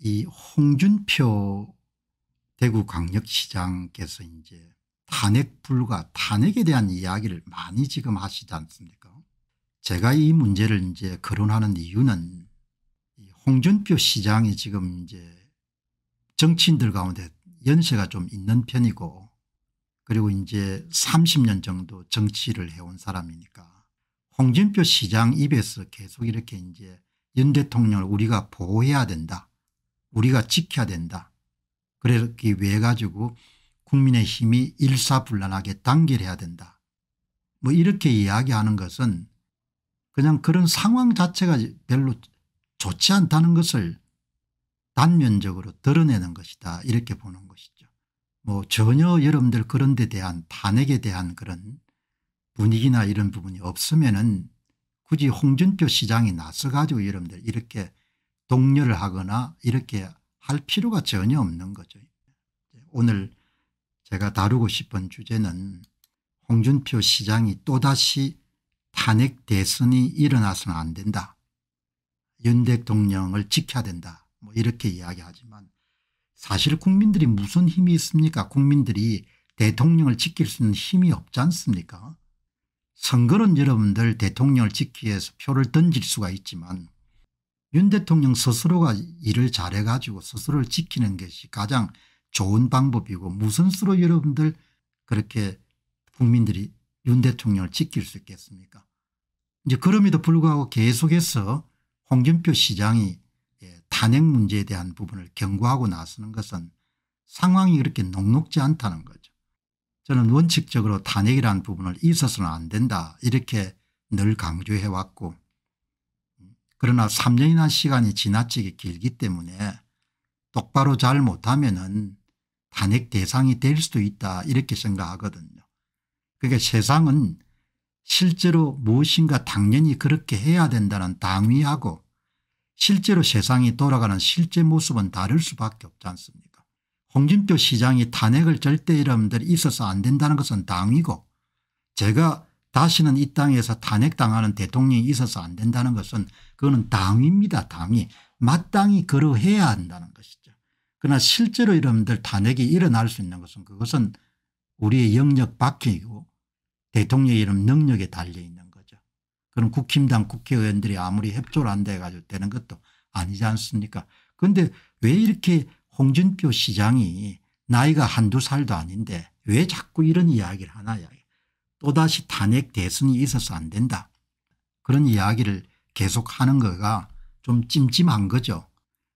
이 홍준표 대구광역시장께서 이제 탄핵 불과 탄핵에 대한 이야기를 많이 지금 하시지 않습니까 제가 이 문제를 이제 거론하는 이유는 홍준표 시장이 지금 이제 정치인들 가운데 연세가 좀 있는 편이고 그리고 이제 30년 정도 정치를 해온 사람이니까 홍준표 시장 입에서 계속 이렇게 이제 윤 대통령을 우리가 보호해야 된다 우리가 지켜야 된다. 그렇기 위해 가지고 국민의 힘이 일사불란하게 단결해야 된다. 뭐 이렇게 이야기하는 것은 그냥 그런 상황 자체가 별로 좋지 않다는 것을 단면적으로 드러내는 것이다 이렇게 보는 것이죠. 뭐 전혀 여러분들 그런 데 대한 탄핵에 대한 그런 분위기나 이런 부분이 없으면 은 굳이 홍준표 시장이 나서가지고 여러분들 이렇게 독려를 하거나 이렇게 할 필요가 전혀 없는 거죠. 오늘 제가 다루고 싶은 주제는 홍준표 시장이 또다시 탄핵 대선이 일어나서는 안 된다. 윤 대통령을 지켜야 된다. 뭐 이렇게 이야기하지만 사실 국민들이 무슨 힘이 있습니까? 국민들이 대통령을 지킬 수 있는 힘이 없지 않습니까? 선거는 여러분들 대통령을 지키기 위해서 표를 던질 수가 있지만 윤 대통령 스스로가 일을 잘해 가지고 스스로를 지키는 것이 가장 좋은 방법이고 무슨 수로 여러분들 그렇게 국민들이 윤 대통령을 지킬 수 있겠습니까 이제 그럼에도 불구하고 계속해서 홍준표 시장이 예, 탄핵 문제에 대한 부분을 경고하고 나서는 것은 상황이 그렇게 녹록지 않다는 거죠. 저는 원칙적으로 탄핵이라는 부분을 있어서는 안 된다 이렇게 늘 강조해왔고 그러나 3년이나 시간이 지나치게 길기 때문에 똑바로 잘 못하면 은 탄핵 대상이 될 수도 있다 이렇게 생각하거든요. 그러니까 세상은 실제로 무엇인가 당연히 그렇게 해야 된다는 당위하고 실제로 세상이 돌아가는 실제 모습은 다를 수밖에 없지 않습니까 홍준표 시장이 탄핵을 절대 이러면 있어서 안 된다는 것은 당위고 제가 다시는 이 땅에서 탄핵당하는 대통령이 있어서 안 된다는 것은 그거는 당입니다당이 마땅히 거어해야 한다는 것이죠. 그러나 실제로 여러분들 탄핵이 일어날 수 있는 것은 그것은 우리의 영역 밖이고 대통령의 이름 능력에 달려 있는 거죠. 그럼 국힘당 국회의원들이 아무리 협조를 안돼 가지고 되는 것도 아니지 않습니까 그런데 왜 이렇게 홍준표 시장이 나이가 한두 살도 아닌데 왜 자꾸 이런 이야기를 하나 요 또다시 탄핵 대선이 있어서 안 된다. 그런 이야기를 계속하는 거가 좀 찜찜한 거죠.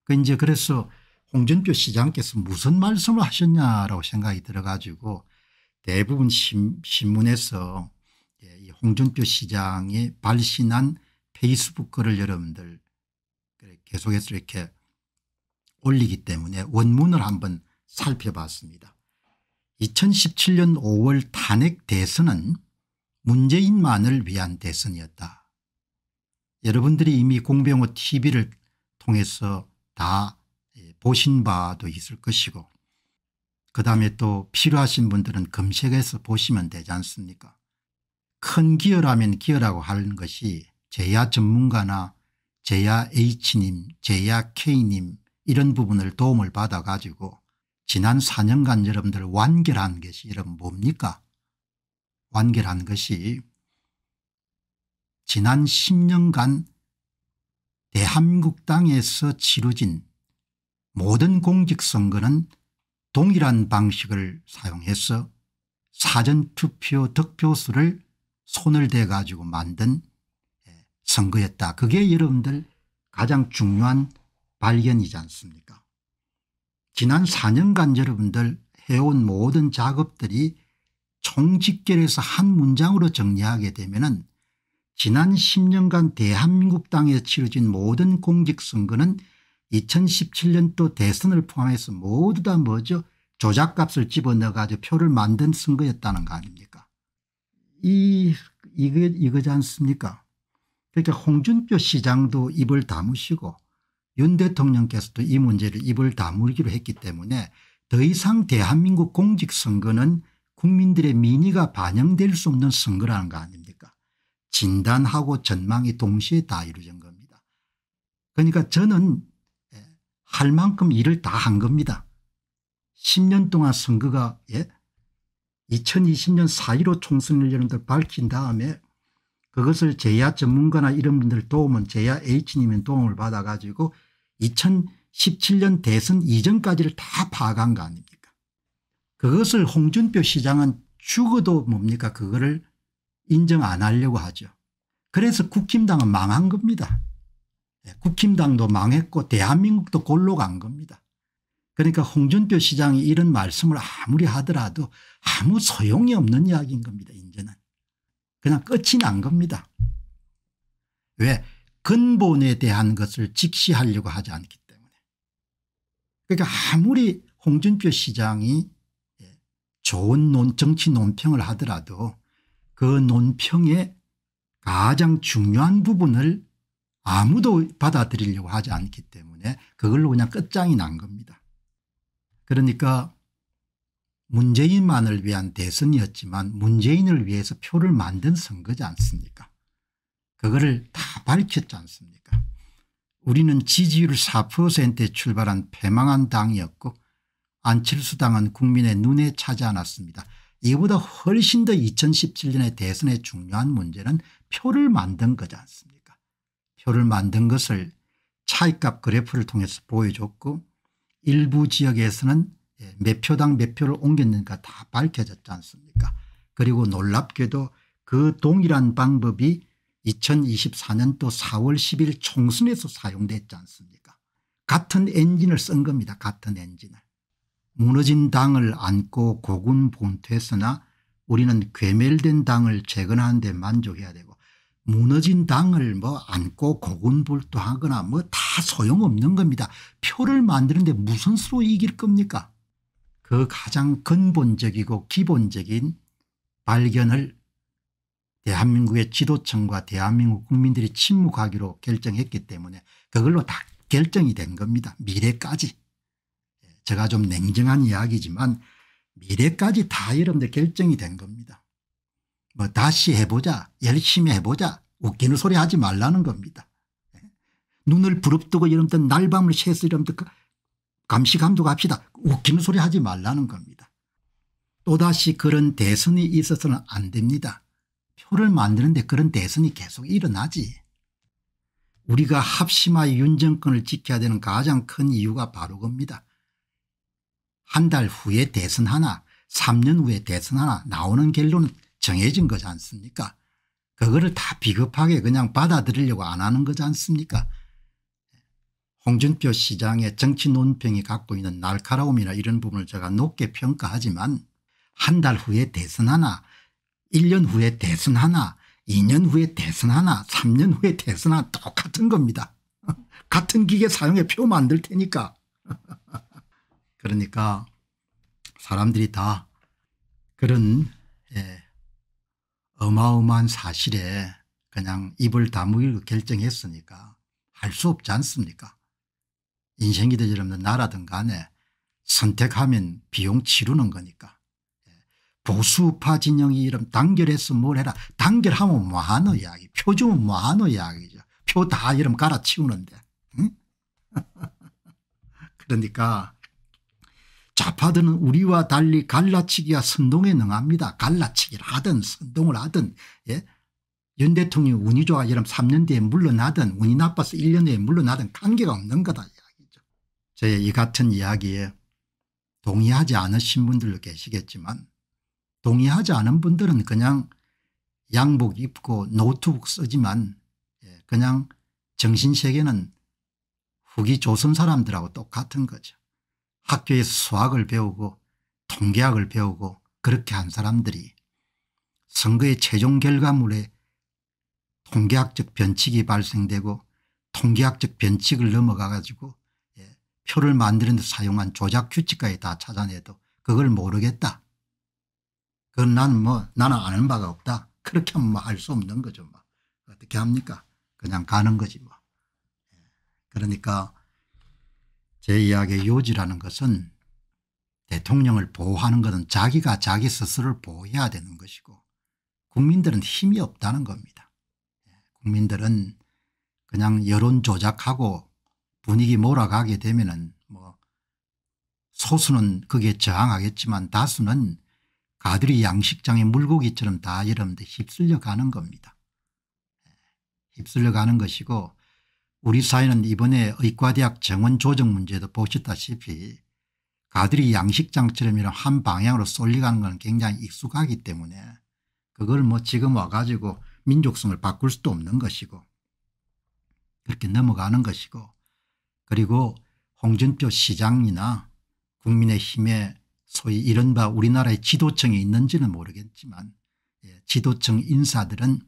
그 이제 그래서 홍준표 시장께서 무슨 말씀을 하셨냐라고 생각이 들어가지고 대부분 신, 문에서 예, 홍준표 시장이 발신한 페이스북 글을 여러분들 계속해서 이렇게 올리기 때문에 원문을 한번 살펴봤습니다. 2017년 5월 탄핵 대선은 문재인만을 위한 대선이었다. 여러분들이 이미 공병호 tv를 통해서 다 예, 보신 바도 있을 것이고 그다음에 또 필요하신 분들은 검색해서 보시면 되지 않습니까 큰 기여라면 기여라고 하는 것이 제야 전문가나 제야 H님 제야 K님 이런 부분을 도움을 받아 가지고 지난 4년간 여러분들 완결한 것이 이런 뭡니까 완결한 것이 지난 10년간 대한민국 땅에서 치루진 모든 공직선거는 동일한 방식을 사용해서 사전투표 득표수를 손을 대 가지고 만든 예, 선거였다. 그게 여러분들 가장 중요한 발견이지 않습니까 지난 4년간 여러분들 해온 모든 작업들이 총집결해서 한 문장으로 정리하게 되면 은 지난 10년간 대한민국 땅에 치러진 모든 공직선거는 2017년도 대선을 포함해서 모두 다 뭐죠 조작값을 집어넣어 가지고 표를 만든 선거였다는 거 아닙니까 이 이거, 이거지 않습니까 그러니까 홍준표 시장도 입을 다무시고 윤 대통령께서도 이 문제를 입을 다물기로 했기 때문에 더 이상 대한민국 공직선거는 국민들의 민의가 반영될 수 없는 선거라는 거 아닙니까 진단하고 전망이 동시에 다 이루어진 겁니다. 그러니까 저는 예, 할 만큼 일을 다 한 겁니다. 10년 동안 선거가 예? 2020년 4.15 총선을 여러분들 밝힌 다음에 그것을 제야 전문가나 이런 분들 도움은 제야 H님의 도움을 받아 가지고 2017년 대선 이전까지를 다 파악한 거 아닙니까 그것을 홍준표 시장은 죽어도 뭡니까 그거를 인정 안 하려고 하죠. 그래서 국힘당은 망한 겁니다. 예, 국힘당도 망했고 대한민국도 골로 간 겁니다. 그러니까 홍준표 시장이 이런 말씀을 아무리 하더라도 아무 소용이 없는 이야기인 겁니다 이제는. 그냥 끝이 난 겁니다. 왜 근본에 대한 것을 직시하려고 하지 않기 때문에. 그러니까 아무리 홍준표 시장이 예, 좋은 논, 정치 논평을 하더라도 그 논평의 가장 중요한 부분을 아무도 받아들이려고 하지 않기 때문에 그걸로 그냥 끝장이 난 겁니다. 그러니까 문재인만을 위한 대선이었지만 문재인을 위해서 표를 만든 선거지 않습니까 그거를 다 밝혔지 않습니까 우리는 지지율 4%에 출발한 패망한 당이었고 안철수 당은 국민의 눈에 차지 않았습니다. 이보다 훨씬 더 2017년의 대선의 중요한 문제는 표를 만든 거지 않습니까 표를 만든 것을 차이값 그래프를 통해서 보여줬고 일부 지역에서는 예, 몇 표당 몇 표를 옮겼는가 다 밝혀졌지 않습니까 그리고 놀랍게도 그 동일한 방법이 2024년도 4월 10일 총선에서 사용됐지 않습니까 같은 엔진을 쓴 겁니다 같은 엔진을 무너진 당을 안고 고군 분투했으나 우리는 괴멸된 당을 재건하는 데 만족해야 되고 무너진 당을 뭐 안고 고군분투하거나뭐 다 소용없는 겁니다. 표를 만드는데 무슨 수로 이길 겁니까 그 가장 근본적이고 기본적인 발견을 대한민국의 지도층과 대한민국 국민들이 침묵하기로 결정했기 때문에 그걸로 다 결정이 된 겁니다. 미래까지. 제가 좀 냉정한 이야기지만 미래까지 다 여러분들 결정이 된 겁니다. 뭐 다시 해보자 열심히 해보자 웃기는 소리 하지 말라는 겁니다. 눈을 부릅뜨고 여러분들 날밤을 새서 여러분들 그 감시감독합시다. 웃기는 소리 하지 말라는 겁니다. 또다시 그런 대선이 있어서는 안 됩니다. 표를 만드는데 그런 대선이 계속 일어나지. 우리가 합심하여 윤정권을 지켜야 되는 가장 큰 이유가 바로 겁니다. 한 달 후에 대선 하나 3년 후에 대선 하나 나오는 결론은 정해진 거지 않습니까 그거를 다 비겁하게 그냥 받아들이려고 안 하는 거지 않습니까 홍준표 시장의 정치 논평이 갖고 있는 날카로움이나 이런 부분을 제가 높게 평가하지만 한 달 후에 대선 하나 1년 후에 대선 하나 2년 후에 대선 하나 3년 후에 대선 하나 똑같은 겁니다. 같은 기계 사용해 표 만들 테니까. 그러니까 사람들이 다 그런 예, 어마어마한 사실에 그냥 입을 다물고 결정했으니까 할 수 없지 않습니까 인생이 되지 않으 나라든 간에 선택하면 비용 치르는 거니까. 예. 보수파 진영이 이름 단결해서 뭘 해라. 단결하면 뭐하노 이야기. 표 주면 뭐하노 이야기죠. 표 다 이름 갈아치우는데. 응? 그러니까 좌파들은 우리와 달리 갈라치기와 선동에 능합니다. 갈라치기를 하든 선동을 하든 예? 윤 대통령 운이 좋아 이름 3년 뒤에 물러나든 운이 나빠서 1년 뒤에 물러나든 관계가 없는 거다. 저의 이 같은 이야기에 동의하지 않으신 분들도 계시겠지만 동의하지 않은 분들은 그냥 양복 입고 노트북 쓰지만 예, 그냥 정신세계는 후기 조선 사람들하고 똑같은 거죠. 학교에서 수학을 배우고 통계학을 배우고 그렇게 한 사람들이 선거의 최종 결과물에 통계학적 변칙이 발생되고 통계학적 변칙을 넘어가 가지고 표를 만드는 데 사용한 조작 규칙까지 다 찾아내도 그걸 모르겠다. 그건 난 뭐 나는 아는 바가 없다. 그렇게 하면 뭐 뭐알 수 없는 거죠. 뭐. 어떻게 합니까? 그냥 가는 거지 뭐. 예. 그러니까 제 이야기의 요지라는 것은 대통령을 보호하는 것은 자기가 자기 스스로를 보호해야 되는 것이고 국민들은 힘이 없다는 겁니다. 예. 국민들은 그냥 여론 조작하고 분위기 몰아가게 되면은 뭐 소수는 그게 저항하겠지만 다수는 가들이 양식장의 물고기처럼 다 여러분들 휩쓸려 가는 겁니다. 예, 휩쓸려 가는 것이고 우리 사회는 이번에 의과대학 정원 조정 문제도 보셨다시피 가들이 양식장처럼 이런 한 방향으로 쏠려가는 건 굉장히 익숙하기 때문에 그걸 뭐 지금 와가지고 민족성을 바꿀 수도 없는 것이고 그렇게 넘어가는 것이고 그리고 홍준표 시장이나 국민의힘에 소위 이른바 우리나라의 지도층이 있는지는 모르겠지만 예, 지도층 인사들은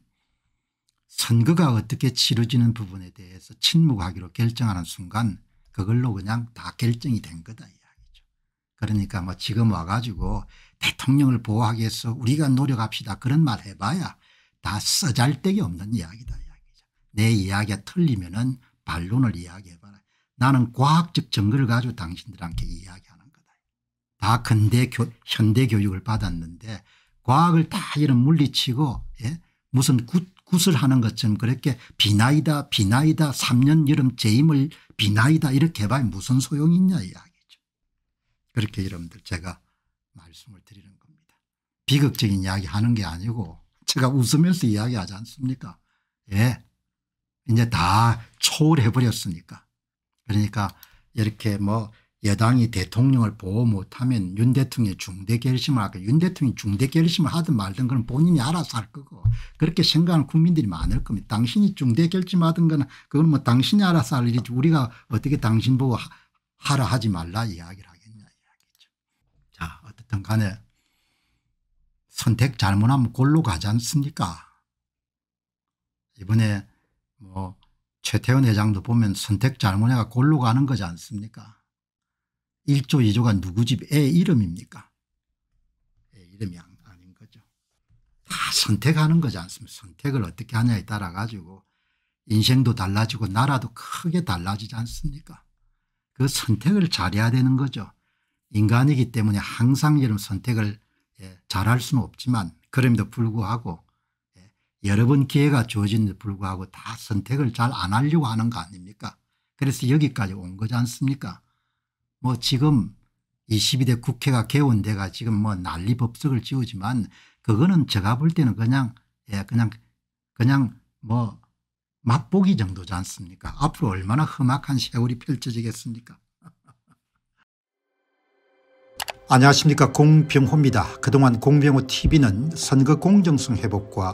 선거가 어떻게 치러지는 부분에 대해서 침묵하기로 결정하는 순간 그걸로 그냥 다 결정이 된 거다 이야기죠. 그러니까 뭐 지금 와가지고 대통령을 보호하기 위해서 우리가 노력합시다 그런 말 해봐야 다 써잘데기 없는 이야기다 이야기죠. 내 이야기가 틀리면 은 반론을 이야기해봐. 나는 과학적 증거를 가지고 당신들한테 이야기하는 거다. 다 근대 교, 현대 교육을 받았는데 과학을 다 이런 물리치고 예? 무슨 굿, 굿을 하는 것처럼 그렇게 비나이다 비나이다 3년 여름 재임을 비나이다 이렇게 해봐야 무슨 소용이 있냐 이야기죠. 그렇게 여러분들 제가 말씀을 드리는 겁니다. 비극적인 이야기 하는 게 아니고 제가 웃으면서 이야기하지 않습니까 예. 이제 다 초월해버렸으니까 그러니까 이렇게 뭐 여당이 대통령을 보호 못하면 윤 대통령이 중대 결심을 하까윤 대통령이 중대 결심을 하든 말든 그건 본인이 알아서 할 거고 그렇게 생각하는 국민들이 많을 겁니다. 당신이 중대 결심하든 건 그건 뭐 당신이 알아서 할 일이지 우리가 어떻게 당신 보고 하라 하지 말라 이야기를 하겠냐 이야기죠. 자어떻든 간에 선택 잘못하면 골로 가지 않습니까 이번에 뭐 최태원 회장도 보면 선택 잘못해가 골로 가는 거지 않습니까 1조 2조가 누구 집 애 이름입니까 애 이름이 아닌 거죠. 다 선택하는 거지 않습니까 선택을 어떻게 하냐에 따라 가지고 인생도 달라지고 나라도 크게 달라지지 않습니까 그 선택을 잘해야 되는 거죠. 인간이기 때문에 항상 이런 선택을 예, 잘할 수는 없지만 그럼에도 불구하고 여러 번 기회가 주어진데 불구하고 다 선택을 잘 안 하려고 하는 거 아닙니까 그래서 여기까지 온 거지 않습니까 뭐 지금 22대 국회가 개원돼가 지금 뭐 난리 법석을 지우지만 그거는 제가 볼 때는 그냥 예 그냥 그냥 뭐 맛보기 정도지 않습니까 앞으로 얼마나 험악한 세월이 펼쳐지겠습니까 안녕하십니까 공병호입니다. 그동안 공병호 tv는 선거 공정성 회복과